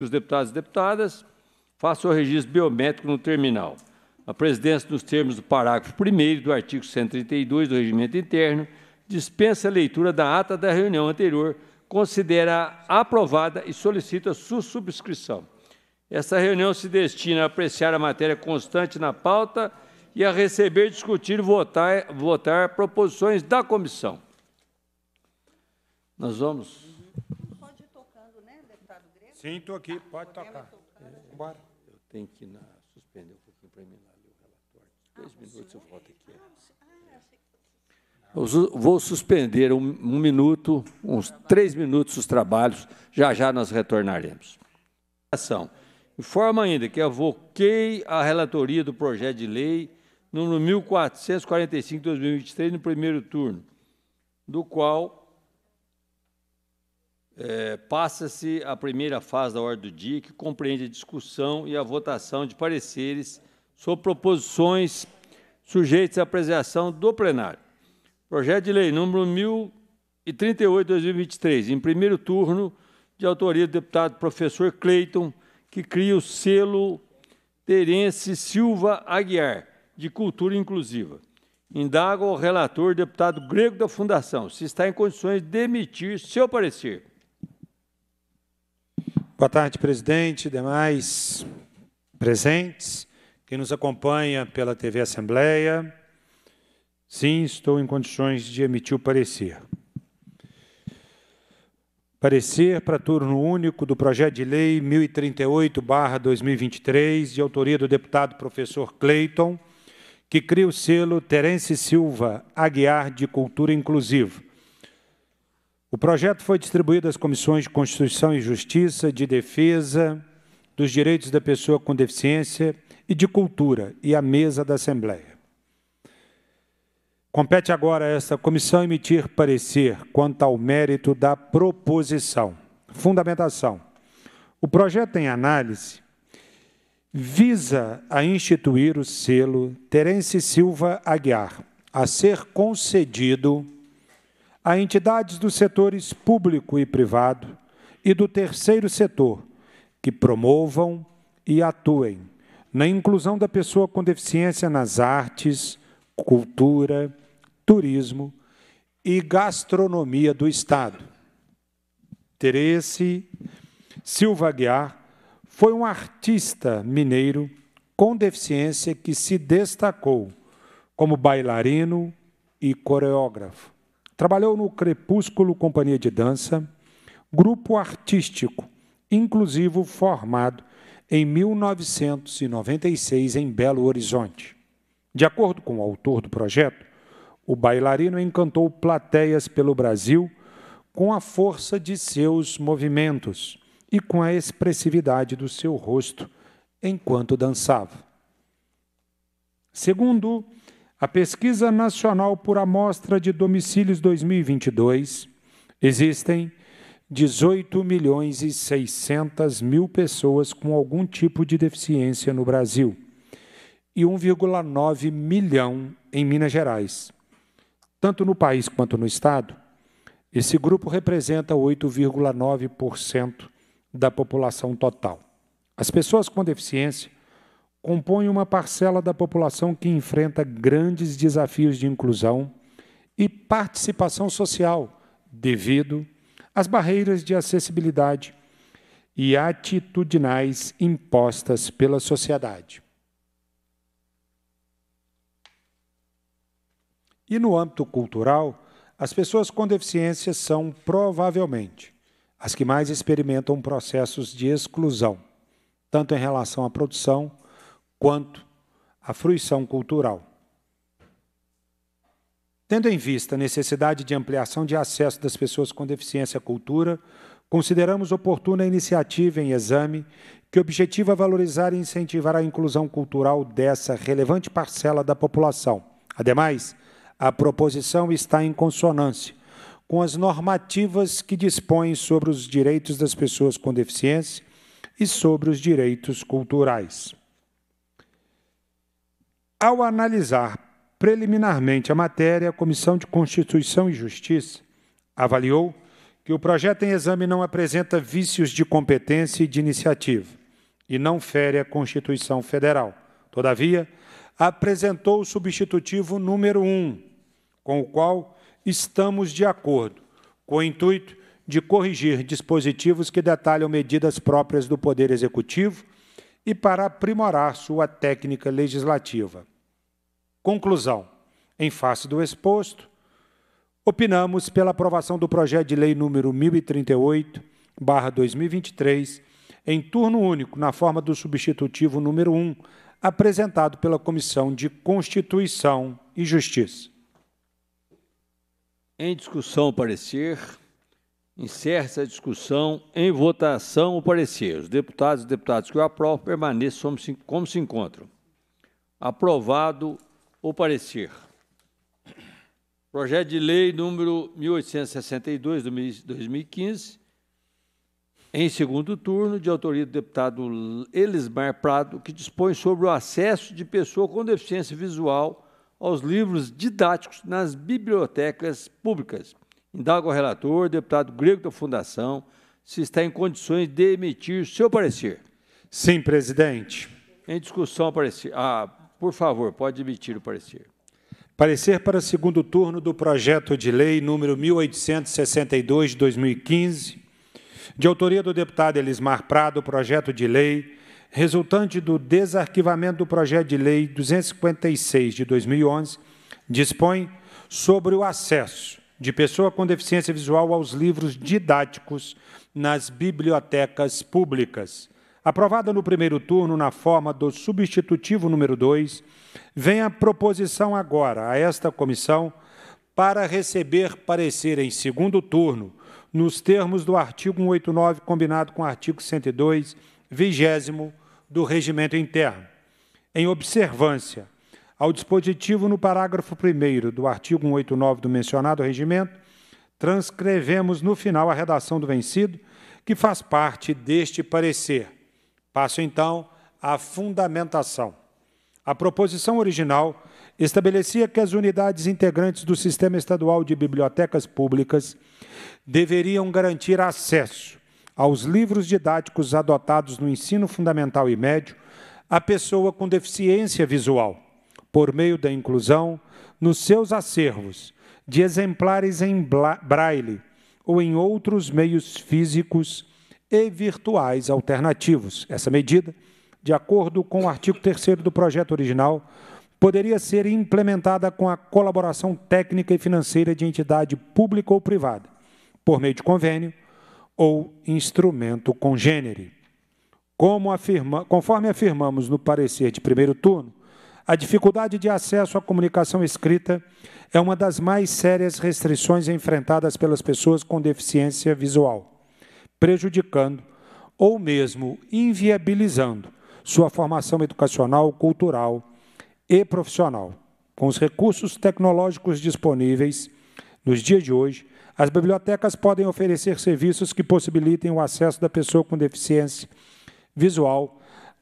os deputados e deputadas façam o registro biométrico no terminal. A presidência, nos termos do parágrafo 1 do artigo 132 do Regimento Interno, dispensa a leitura da ata da reunião anterior, considera aprovada e solicita sua subscrição. Essa reunião se destina a apreciar a matéria constante na pauta e a receber, discutir e votar, votar proposições da comissão. Nós vamos. Sim, estou aqui, ah, pode é tocar. É, né? Bora. Eu tenho que na, suspender um pouquinho para mim lá o relatório. Ah, dois minutos eu volto aqui. Ah, eu vou suspender um, um minuto, uns três minutos os trabalhos, já já nós retornaremos. Ação. Informa ainda que avoquei a relatoria do projeto de lei número 1445-2023 no primeiro turno, do qual é, Passa-se a primeira fase da ordem do dia, que compreende a discussão e a votação de pareceres sobre proposições sujeitas à apreciação do plenário. Projeto de lei número 1038 2023, em primeiro turno, de autoria do deputado professor Cleiton, que cria o selo Terence Silva Aguiar, de Cultura Inclusiva. Indaga o relator, deputado grego da Fundação, se está em condições de emitir seu parecer. Boa tarde, presidente, demais presentes, quem nos acompanha pela TV Assembleia. Sim, estou em condições de emitir o parecer. Parecer para turno único do projeto de lei 1038/2023, de autoria do deputado professor Cleiton, que cria o selo Terence Silva Aguiar de Cultura Inclusiva o projeto foi distribuído às comissões de Constituição e Justiça, de Defesa dos Direitos da Pessoa com Deficiência e de Cultura e à mesa da Assembleia. Compete agora a esta comissão emitir parecer quanto ao mérito da proposição. Fundamentação. O projeto em análise visa a instituir o selo Terence Silva Aguiar a ser concedido a entidades dos setores público e privado e do terceiro setor que promovam e atuem na inclusão da pessoa com deficiência nas artes, cultura, turismo e gastronomia do Estado. Teresse Silva Guiar foi um artista mineiro com deficiência que se destacou como bailarino e coreógrafo Trabalhou no Crepúsculo Companhia de Dança, grupo artístico, inclusivo formado em 1996 em Belo Horizonte. De acordo com o autor do projeto, o bailarino encantou plateias pelo Brasil com a força de seus movimentos e com a expressividade do seu rosto enquanto dançava. Segundo a Pesquisa Nacional por Amostra de Domicílios 2022, existem 18 milhões e 600 mil pessoas com algum tipo de deficiência no Brasil e 1,9 milhão em Minas Gerais. Tanto no país quanto no Estado, esse grupo representa 8,9% da população total. As pessoas com deficiência compõe uma parcela da população que enfrenta grandes desafios de inclusão e participação social devido às barreiras de acessibilidade e atitudinais impostas pela sociedade. E no âmbito cultural, as pessoas com deficiência são provavelmente as que mais experimentam processos de exclusão, tanto em relação à produção, quanto à fruição cultural. Tendo em vista a necessidade de ampliação de acesso das pessoas com deficiência à cultura, consideramos oportuna a iniciativa em exame que objetiva valorizar e incentivar a inclusão cultural dessa relevante parcela da população. Ademais, a proposição está em consonância com as normativas que dispõem sobre os direitos das pessoas com deficiência e sobre os direitos culturais. Ao analisar preliminarmente a matéria, a Comissão de Constituição e Justiça avaliou que o projeto em exame não apresenta vícios de competência e de iniciativa e não fere a Constituição Federal. Todavia, apresentou o substitutivo número 1, com o qual estamos de acordo, com o intuito de corrigir dispositivos que detalham medidas próprias do Poder Executivo e para aprimorar sua técnica legislativa. Conclusão: em face do exposto, opinamos pela aprovação do projeto de lei número 1038/2023 em turno único na forma do substitutivo número 1, apresentado pela Comissão de Constituição e Justiça. Em discussão, parecer Encerra-se a discussão em votação o parecer. Os deputados e deputadas que o aprovam permaneçam como se encontram. Aprovado o parecer. Projeto de lei número 1862 de 2015, em segundo turno, de autoria do deputado Elismar Prado, que dispõe sobre o acesso de pessoa com deficiência visual aos livros didáticos nas bibliotecas públicas. Indago o relator, deputado grego da Fundação, se está em condições de emitir seu parecer. Sim, presidente. Em discussão, parecer. Ah, por favor, pode emitir o parecer. Parecer para segundo turno do projeto de lei número 1862 de 2015, de autoria do deputado Elismar Prado, projeto de lei resultante do desarquivamento do projeto de lei 256 de 2011, dispõe sobre o acesso de pessoa com deficiência visual aos livros didáticos nas bibliotecas públicas. Aprovada no primeiro turno na forma do substitutivo número 2, vem a proposição agora a esta comissão para receber parecer em segundo turno, nos termos do artigo 189, combinado com o artigo 102, vigésimo do Regimento Interno, em observância ao dispositivo no parágrafo 1 do artigo 189 do mencionado regimento, transcrevemos no final a redação do vencido, que faz parte deste parecer. Passo então à fundamentação. A proposição original estabelecia que as unidades integrantes do Sistema Estadual de Bibliotecas Públicas deveriam garantir acesso aos livros didáticos adotados no ensino fundamental e médio à pessoa com deficiência visual por meio da inclusão, nos seus acervos, de exemplares em braille ou em outros meios físicos e virtuais alternativos. Essa medida, de acordo com o artigo 3 do projeto original, poderia ser implementada com a colaboração técnica e financeira de entidade pública ou privada, por meio de convênio ou instrumento congênere. Como afirma, conforme afirmamos no parecer de primeiro turno, a dificuldade de acesso à comunicação escrita é uma das mais sérias restrições enfrentadas pelas pessoas com deficiência visual, prejudicando ou mesmo inviabilizando sua formação educacional, cultural e profissional. Com os recursos tecnológicos disponíveis nos dias de hoje, as bibliotecas podem oferecer serviços que possibilitem o acesso da pessoa com deficiência visual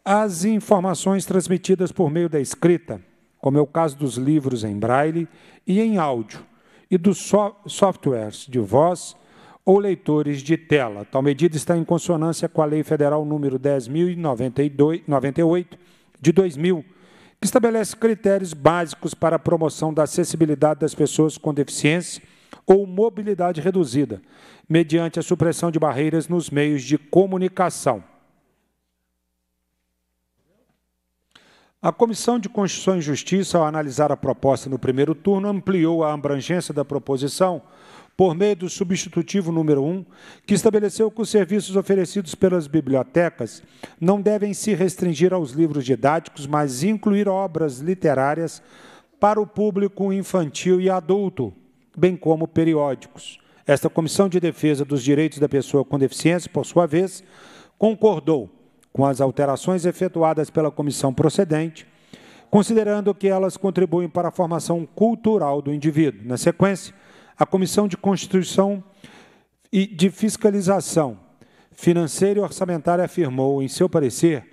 as informações transmitidas por meio da escrita, como é o caso dos livros em braille e em áudio, e dos so softwares de voz ou leitores de tela. Tal medida está em consonância com a Lei Federal número 10.098 de 2000, que estabelece critérios básicos para a promoção da acessibilidade das pessoas com deficiência ou mobilidade reduzida, mediante a supressão de barreiras nos meios de comunicação. A Comissão de Constituição e Justiça, ao analisar a proposta no primeiro turno, ampliou a abrangência da proposição por meio do substitutivo número 1, que estabeleceu que os serviços oferecidos pelas bibliotecas não devem se restringir aos livros didáticos, mas incluir obras literárias para o público infantil e adulto, bem como periódicos. Esta Comissão de Defesa dos Direitos da Pessoa com Deficiência, por sua vez, concordou com as alterações efetuadas pela comissão procedente, considerando que elas contribuem para a formação cultural do indivíduo. Na sequência, a Comissão de Constituição e de Fiscalização Financeira e Orçamentária afirmou, em seu parecer,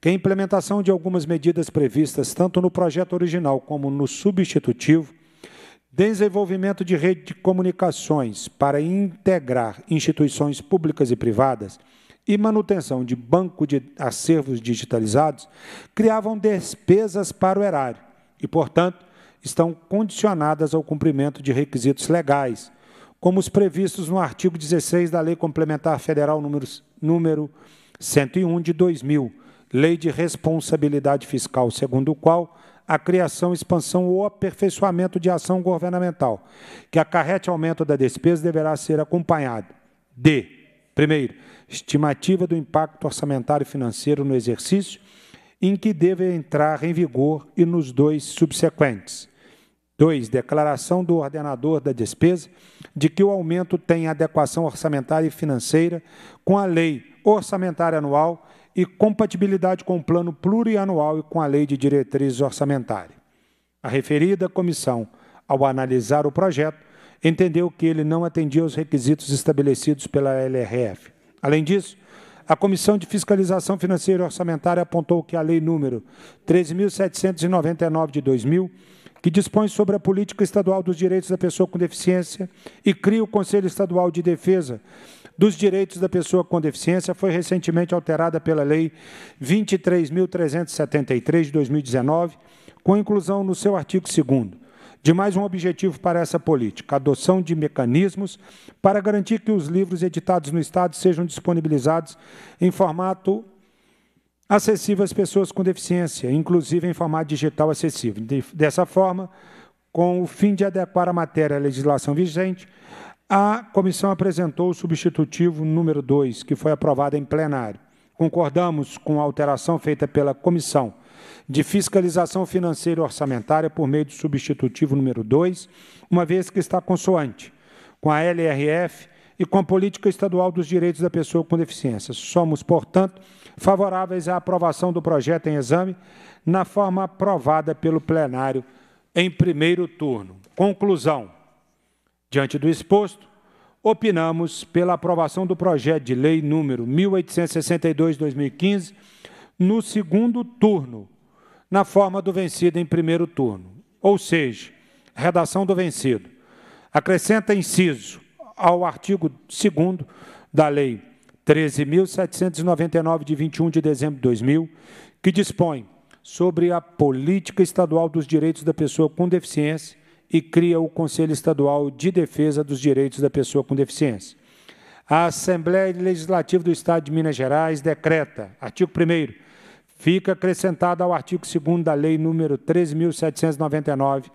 que a implementação de algumas medidas previstas, tanto no projeto original como no substitutivo, desenvolvimento de rede de comunicações para integrar instituições públicas e privadas, e manutenção de banco de acervos digitalizados criavam despesas para o erário e, portanto, estão condicionadas ao cumprimento de requisitos legais, como os previstos no artigo 16 da Lei Complementar Federal número, número 101 de 2000, Lei de Responsabilidade Fiscal, segundo o qual a criação, expansão ou aperfeiçoamento de ação governamental que acarrete aumento da despesa deverá ser acompanhado de Primeiro, estimativa do impacto orçamentário financeiro no exercício, em que deve entrar em vigor e nos dois subsequentes. Dois, Declaração do ordenador da despesa de que o aumento tem adequação orçamentária e financeira com a lei orçamentária anual e compatibilidade com o plano plurianual e com a lei de diretrizes orçamentárias. A referida comissão, ao analisar o projeto, entendeu que ele não atendia aos requisitos estabelecidos pela LRF. Além disso, a Comissão de Fiscalização Financeira e Orçamentária apontou que a Lei número 13.799 de 2000, que dispõe sobre a política estadual dos direitos da pessoa com deficiência e cria o Conselho Estadual de Defesa dos Direitos da Pessoa com Deficiência, foi recentemente alterada pela Lei 23.373 de 2019, com inclusão no seu artigo 2 de mais um objetivo para essa política: adoção de mecanismos para garantir que os livros editados no Estado sejam disponibilizados em formato acessível às pessoas com deficiência, inclusive em formato digital acessível. dessa forma, com o fim de adequar a matéria à legislação vigente, a comissão apresentou o substitutivo número 2, que foi aprovado em plenário. Concordamos com a alteração feita pela comissão de fiscalização financeira e orçamentária por meio do substitutivo número 2, uma vez que está consoante com a LRF e com a Política Estadual dos Direitos da Pessoa com Deficiência. Somos, portanto, favoráveis à aprovação do projeto em exame na forma aprovada pelo plenário em primeiro turno. Conclusão. Diante do exposto, opinamos pela aprovação do projeto de lei número 1862/2015 no segundo turno, na forma do vencido em primeiro turno. Ou seja, redação do vencido. Acrescenta inciso ao artigo 2 da Lei 13.799, de 21 de dezembro de 2000, que dispõe sobre a política estadual dos direitos da pessoa com deficiência e cria o Conselho Estadual de Defesa dos Direitos da Pessoa com Deficiência. A Assembleia Legislativa do Estado de Minas Gerais decreta, artigo 1 fica acrescentada ao artigo 2 da Lei nº 13.799,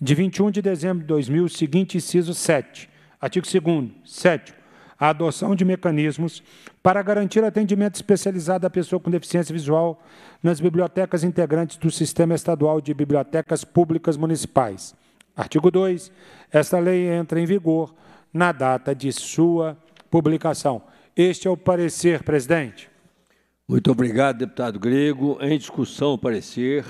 de 21 de dezembro de 2000, seguinte inciso 7. Artigo 2 7 a adoção de mecanismos para garantir atendimento especializado à pessoa com deficiência visual nas bibliotecas integrantes do Sistema Estadual de Bibliotecas Públicas Municipais. Artigo 2. Esta lei entra em vigor na data de sua publicação. Este é o parecer, presidente. Muito obrigado, deputado Grego. Em discussão, o parecer.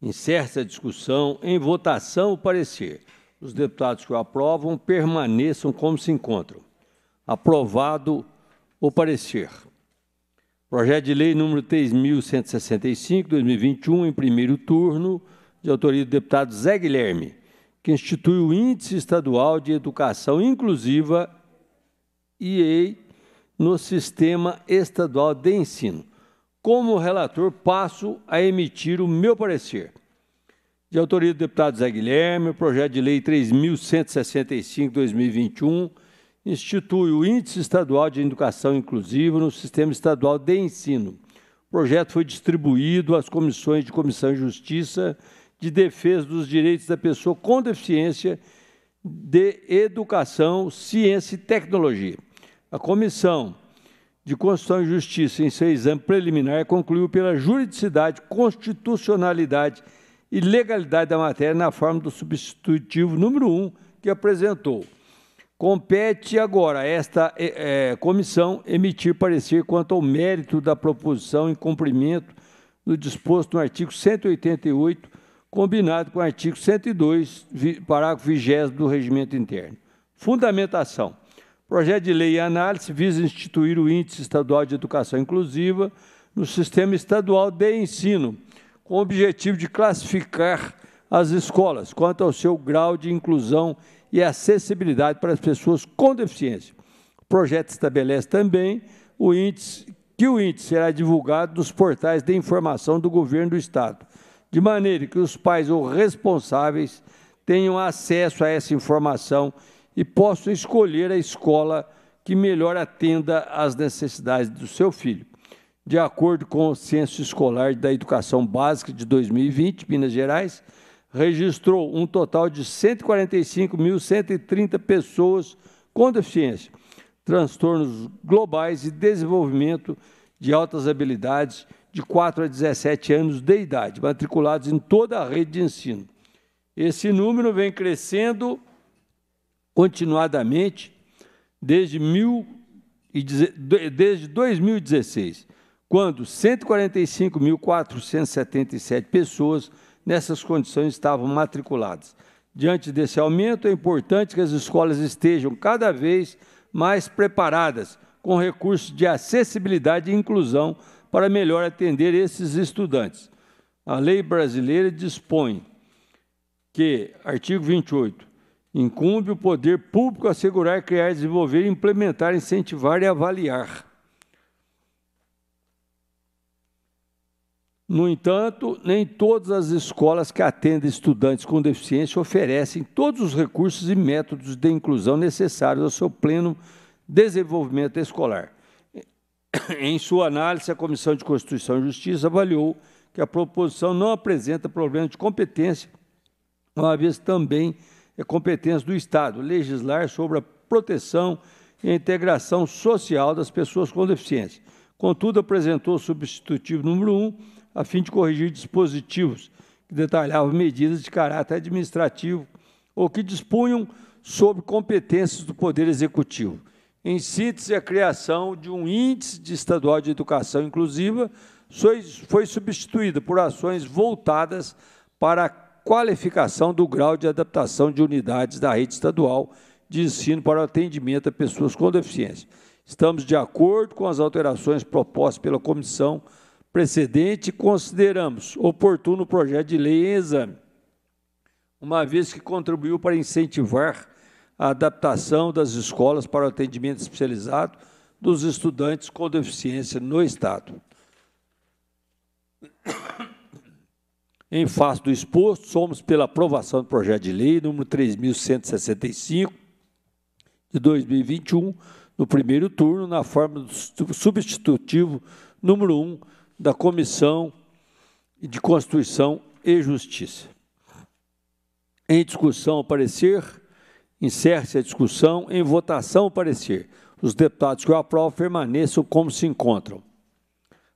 Encerra a discussão. Em votação, o parecer. Os deputados que o aprovam permaneçam como se encontram. Aprovado o parecer. Projeto de lei número 3.165, 2021, em primeiro turno, de autoria do deputado Zé Guilherme, que institui o Índice Estadual de Educação Inclusiva, IEI, no sistema estadual de ensino. Como relator, passo a emitir o meu parecer. De autoria do deputado Zé Guilherme, o projeto de lei 3165/2021 institui o Índice Estadual de Educação Inclusiva no Sistema Estadual de Ensino. O projeto foi distribuído às comissões de Comissão de Justiça, de Defesa dos Direitos da Pessoa com Deficiência, de Educação, Ciência e Tecnologia. A Comissão de Constituição e Justiça, em seu exame preliminar, concluiu pela juridicidade, constitucionalidade e legalidade da matéria na forma do substitutivo número 1 um que apresentou. Compete agora a esta é, comissão emitir parecer quanto ao mérito da proposição em cumprimento do disposto no artigo 188, combinado com o artigo 102, parágrafo 20 do Regimento Interno. Fundamentação projeto de lei e análise visa instituir o Índice Estadual de Educação Inclusiva no Sistema Estadual de Ensino, com o objetivo de classificar as escolas quanto ao seu grau de inclusão e acessibilidade para as pessoas com deficiência. O projeto estabelece também o índice, que o índice será divulgado nos portais de informação do governo do Estado, de maneira que os pais ou responsáveis tenham acesso a essa informação e possam escolher a escola que melhor atenda às necessidades do seu filho. De acordo com o Censo Escolar da Educação Básica de 2020, Minas Gerais registrou um total de 145.130 pessoas com deficiência, transtornos globais e desenvolvimento de altas habilidades de 4 a 17 anos de idade, matriculados em toda a rede de ensino. Esse número vem crescendo continuadamente desde, mil e, desde 2016, quando 145.477 pessoas nessas condições estavam matriculadas. Diante desse aumento, é importante que as escolas estejam cada vez mais preparadas com recursos de acessibilidade e inclusão para melhor atender esses estudantes. A lei brasileira dispõe que, artigo 28, Incumbe o poder público assegurar, criar, é desenvolver, implementar, incentivar e avaliar. No entanto, nem todas as escolas que atendem estudantes com deficiência oferecem todos os recursos e métodos de inclusão necessários ao seu pleno desenvolvimento escolar. Em sua análise, a Comissão de Constituição e Justiça avaliou que a proposição não apresenta problemas de competência, uma vez também é competência do Estado legislar sobre a proteção e a integração social das pessoas com deficiência. Contudo, apresentou o substitutivo número 1, a fim de corrigir dispositivos que detalhavam medidas de caráter administrativo ou que dispunham sobre competências do Poder Executivo. Em síntese, a criação de um Índice de Estadual de Educação Inclusiva foi substituída por ações voltadas para a qualificação do grau de adaptação de unidades da rede estadual de ensino para o atendimento a pessoas com deficiência. Estamos de acordo com as alterações propostas pela comissão precedente e consideramos oportuno o projeto de lei em exame, uma vez que contribuiu para incentivar a adaptação das escolas para o atendimento especializado dos estudantes com deficiência no Estado. Em face do exposto, somos pela aprovação do projeto de lei número 3165 de 2021, no primeiro turno, na forma do substitutivo número 1 da Comissão de Constituição e Justiça. Em discussão, o parecer. Encerre-se a discussão. Em votação, o parecer. Os deputados que o aprovam permaneçam como se encontram.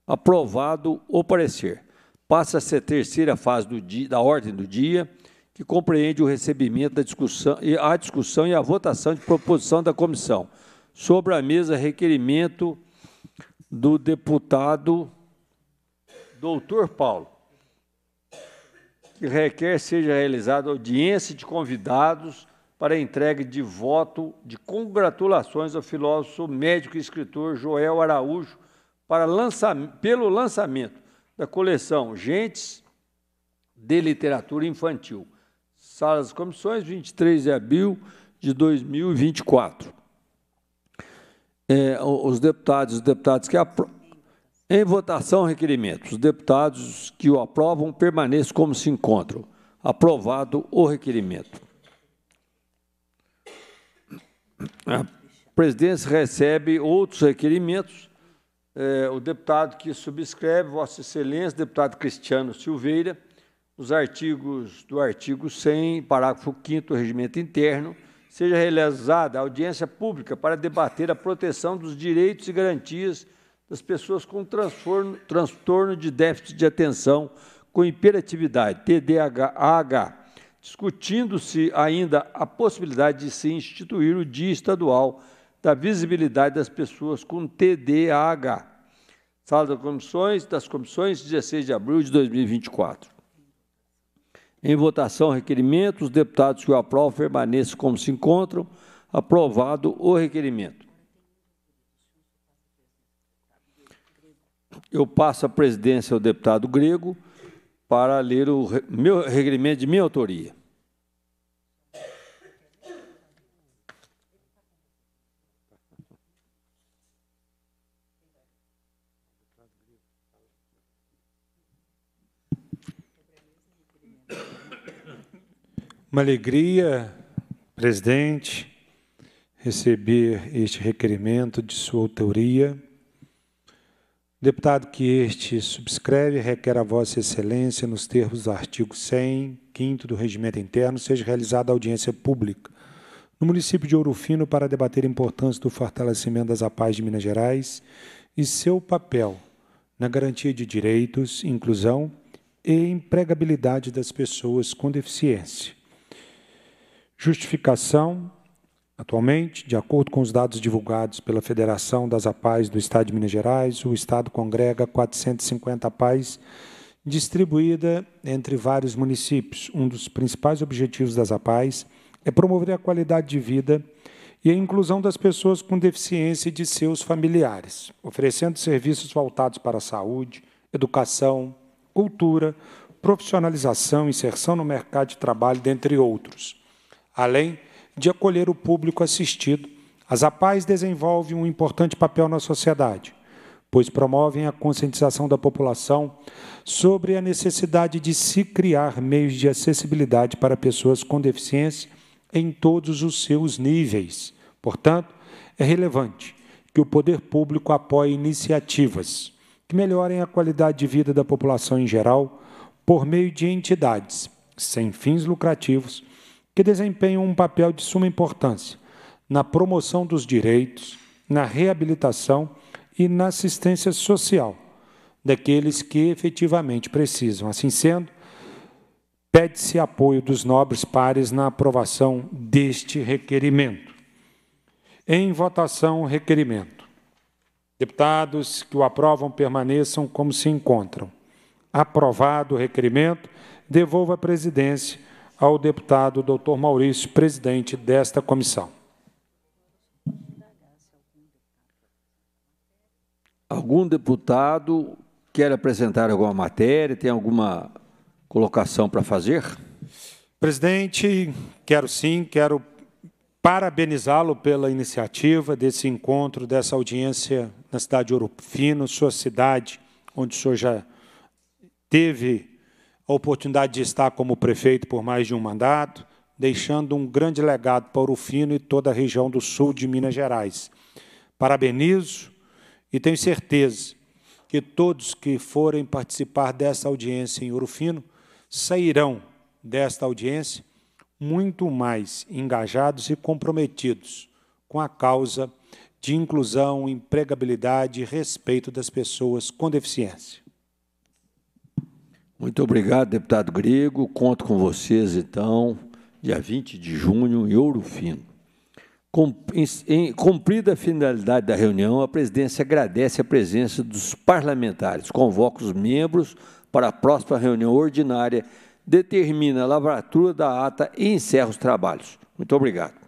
Aprovado o parecer passa a ser a terceira fase dia, da ordem do dia, que compreende o recebimento da discussão, a discussão e a votação de proposição da comissão. Sobre a mesa, requerimento do deputado doutor Paulo, que requer seja realizada audiência de convidados para entrega de voto de congratulações ao filósofo, médico e escritor Joel Araújo para lança, pelo lançamento da coleção Gentes de Literatura Infantil. Sala das Comissões, 23 de abril de 2024. É, os deputados, os deputados que aprovam. em votação requerimento, os deputados que o aprovam permaneçam como se encontram. Aprovado o requerimento. A presidência recebe outros requerimentos é, o deputado que subscreve, Vossa Excelência, deputado Cristiano Silveira, os artigos do artigo 100, parágrafo 5 do Regimento Interno, seja realizada audiência pública para debater a proteção dos direitos e garantias das pessoas com transtorno de déficit de atenção com hiperatividade, TDAH, discutindo-se ainda a possibilidade de se instituir o Dia Estadual da visibilidade das pessoas com TDAH. Sala das comissões, das comissões, 16 de abril de 2024. Em votação, requerimento, os deputados que o aprovam permaneçam como se encontram. Aprovado o requerimento. Eu passo a presidência ao deputado Grego para ler o meu requerimento de minha autoria. uma alegria, presidente, receber este requerimento de sua autoria. Deputado que este subscreve, requer a Vossa Excelência, nos termos do artigo 100, 5 do Regimento Interno, seja realizada audiência pública no município de Ourofino para debater a importância do fortalecimento das APAs de Minas Gerais e seu papel na garantia de direitos, inclusão e empregabilidade das pessoas com deficiência. Justificação, atualmente, de acordo com os dados divulgados pela Federação das APAES do Estado de Minas Gerais, o Estado congrega 450 APAES distribuída entre vários municípios. Um dos principais objetivos das APAES é promover a qualidade de vida e a inclusão das pessoas com deficiência e de seus familiares, oferecendo serviços voltados para a saúde, educação, cultura, profissionalização, inserção no mercado de trabalho, dentre outros além de acolher o público assistido. As APAES desenvolvem um importante papel na sociedade, pois promovem a conscientização da população sobre a necessidade de se criar meios de acessibilidade para pessoas com deficiência em todos os seus níveis. Portanto, é relevante que o poder público apoie iniciativas que melhorem a qualidade de vida da população em geral por meio de entidades sem fins lucrativos que desempenham um papel de suma importância na promoção dos direitos, na reabilitação e na assistência social daqueles que efetivamente precisam. Assim sendo, pede-se apoio dos nobres pares na aprovação deste requerimento. Em votação, o requerimento. Deputados que o aprovam permaneçam como se encontram. Aprovado o requerimento, devolva a presidência ao deputado doutor Maurício, presidente desta comissão. Algum deputado quer apresentar alguma matéria, tem alguma colocação para fazer? Presidente, quero sim, quero parabenizá-lo pela iniciativa desse encontro, dessa audiência na cidade de Ouro Fino, sua cidade, onde o senhor já teve a oportunidade de estar como prefeito por mais de um mandato, deixando um grande legado para Urufino e toda a região do sul de Minas Gerais. Parabenizo e tenho certeza que todos que forem participar dessa audiência em Urufino sairão desta audiência muito mais engajados e comprometidos com a causa de inclusão, empregabilidade e respeito das pessoas com deficiência. Muito obrigado, deputado Grego. Conto com vocês, então, dia 20 de junho, em Ouro Fino. Cumprida a finalidade da reunião, a presidência agradece a presença dos parlamentares, convoca os membros para a próxima reunião ordinária, determina a lavratura da ata e encerra os trabalhos. Muito obrigado.